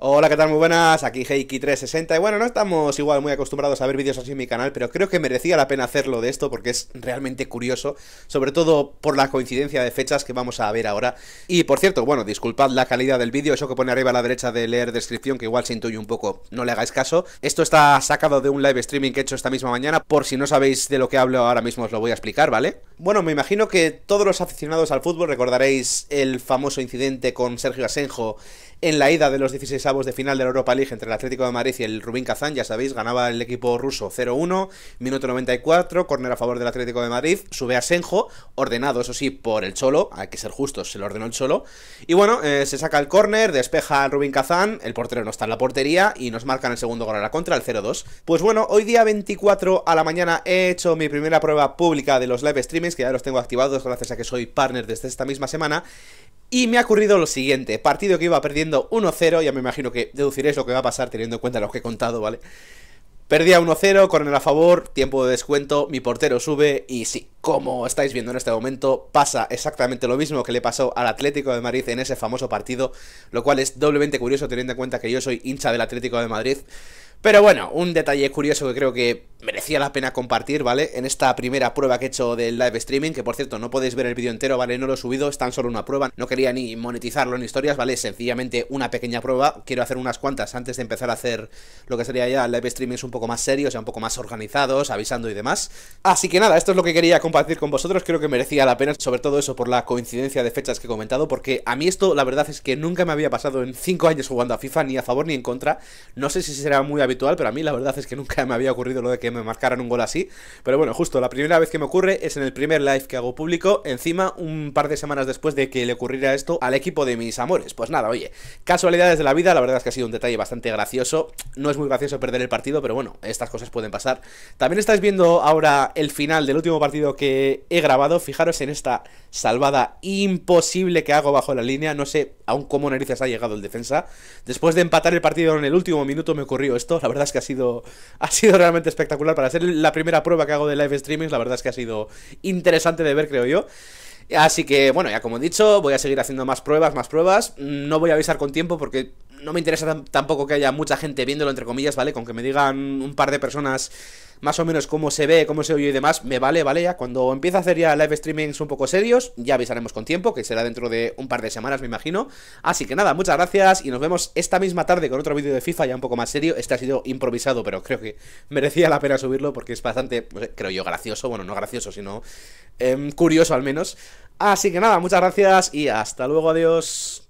Hola, ¿qué tal? Muy buenas, aquí Heiki360 y bueno, no estamos igual muy acostumbrados a ver vídeos así en mi canal, pero creo que merecía la pena hacerlo de esto porque es realmente curioso, sobre todo por la coincidencia de fechas que vamos a ver ahora. Y por cierto, bueno, disculpad la calidad del vídeo, eso que pone arriba a la derecha de leer descripción, que igual se intuye un poco, no le hagáis caso. Esto está sacado de un live streaming que he hecho esta misma mañana, por si no sabéis de lo que hablo ahora mismo os lo voy a explicar, ¿vale? Bueno, me imagino que todos los aficionados al fútbol recordaréis el famoso incidente con Sergio Asenjo en la ida de los 16 voz de final de la Europa League entre el Atlético de Madrid y el Rubín Kazán, ya sabéis, ganaba el equipo ruso 0-1, minuto 94, córner a favor del Atlético de Madrid, sube a Senjo, ordenado eso sí por el Cholo, hay que ser justos, se lo ordenó el Cholo, y bueno, eh, se saca el córner, despeja al Rubín Kazán, el portero no está en la portería y nos marcan el segundo gol a la contra, el 0-2. Pues bueno, hoy día 24 a la mañana he hecho mi primera prueba pública de los live streamings, que ya los tengo activados gracias a que soy partner desde esta misma semana, y me ha ocurrido lo siguiente, partido que iba perdiendo 1-0, ya me imagino que deduciréis lo que va a pasar teniendo en cuenta lo que he contado, ¿vale? Perdía 1-0, el a favor, tiempo de descuento, mi portero sube y sí, como estáis viendo en este momento, pasa exactamente lo mismo que le pasó al Atlético de Madrid en ese famoso partido, lo cual es doblemente curioso teniendo en cuenta que yo soy hincha del Atlético de Madrid. Pero bueno, un detalle curioso que creo que merecía la pena compartir, ¿vale? En esta primera prueba que he hecho del live streaming, que por cierto no podéis ver el vídeo entero, ¿vale? No lo he subido, es tan solo una prueba, no quería ni monetizarlo En historias, ¿vale? Sencillamente una pequeña prueba, quiero hacer unas cuantas antes de empezar a hacer lo que sería ya live streamings un poco más serios, sea un poco más organizados, avisando y demás. Así que nada, esto es lo que quería compartir con vosotros, creo que merecía la pena, sobre todo eso por la coincidencia de fechas que he comentado, porque a mí esto la verdad es que nunca me había pasado en 5 años jugando a FIFA, ni a favor ni en contra, no sé si será muy habitual, pero a mí la verdad es que nunca me había ocurrido lo de que me marcaran un gol así. Pero bueno, justo la primera vez que me ocurre es en el primer live que hago público, encima un par de semanas después de que le ocurriera esto al equipo de mis amores. Pues nada, oye, casualidades de la vida, la verdad es que ha sido un detalle bastante gracioso. No es muy gracioso perder el partido, pero bueno, estas cosas pueden pasar. También estáis viendo ahora el final del último partido que he grabado. Fijaros en esta salvada imposible que hago bajo la línea. No sé aún cómo narices ha llegado el defensa. Después de empatar el partido en el último minuto me ocurrió esto. La verdad es que ha sido, ha sido realmente espectacular para hacer la primera prueba que hago de live streaming. La verdad es que ha sido interesante de ver, creo yo. Así que, bueno, ya como he dicho, voy a seguir haciendo más pruebas, más pruebas. No voy a avisar con tiempo porque no me interesa tampoco que haya mucha gente viéndolo, entre comillas, ¿vale? Con que me digan un par de personas más o menos cómo se ve, cómo se oye y demás, me vale, ¿vale? Ya cuando empiece a hacer ya live streamings un poco serios, ya avisaremos con tiempo, que será dentro de un par de semanas, me imagino. Así que nada, muchas gracias y nos vemos esta misma tarde con otro vídeo de FIFA ya un poco más serio. Este ha sido improvisado, pero creo que merecía la pena subirlo porque es bastante, creo yo, gracioso. Bueno, no gracioso, sino em, curioso al menos. Así que nada, muchas gracias y hasta luego, adiós.